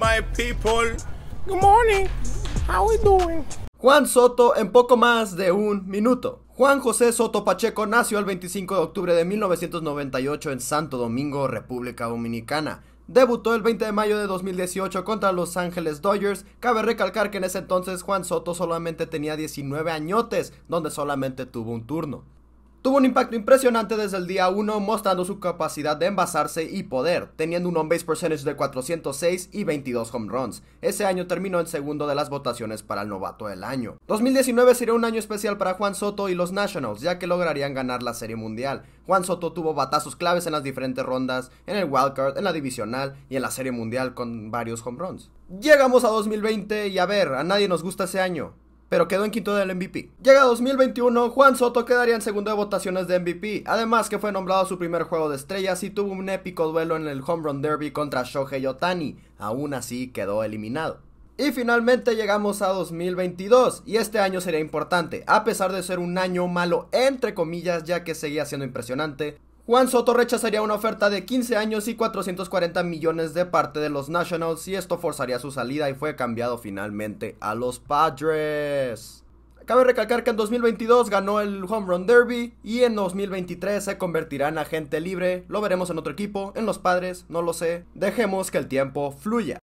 my people. doing? Juan Soto en poco más de un minuto. Juan José Soto Pacheco nació el 25 de octubre de 1998 en Santo Domingo, República Dominicana. Debutó el 20 de mayo de 2018 contra Los Ángeles Dodgers. Cabe recalcar que en ese entonces Juan Soto solamente tenía 19 añotes, donde solamente tuvo un turno. Tuvo un impacto impresionante desde el día 1, mostrando su capacidad de envasarse y poder, teniendo un on-base percentage de 406 y 22 home runs. Ese año terminó en segundo de las votaciones para el novato del año. 2019 sería un año especial para Juan Soto y los Nationals, ya que lograrían ganar la Serie Mundial. Juan Soto tuvo batazos claves en las diferentes rondas, en el wildcard, en la divisional y en la Serie Mundial con varios home runs. Llegamos a 2020 y a ver, a nadie nos gusta ese año pero quedó en quinto del MVP. Llega 2021, Juan Soto quedaría en segundo de votaciones de MVP, además que fue nombrado su primer juego de estrellas y tuvo un épico duelo en el Home Run Derby contra Shohei Yotani. aún así quedó eliminado. Y finalmente llegamos a 2022 y este año sería importante, a pesar de ser un año malo entre comillas ya que seguía siendo impresionante, Juan Soto rechazaría una oferta de 15 años y 440 millones de parte de los Nationals y esto forzaría su salida y fue cambiado finalmente a los Padres. Cabe recalcar que en 2022 ganó el Home Run Derby y en 2023 se convertirá en agente libre. Lo veremos en otro equipo, en los Padres, no lo sé. Dejemos que el tiempo fluya.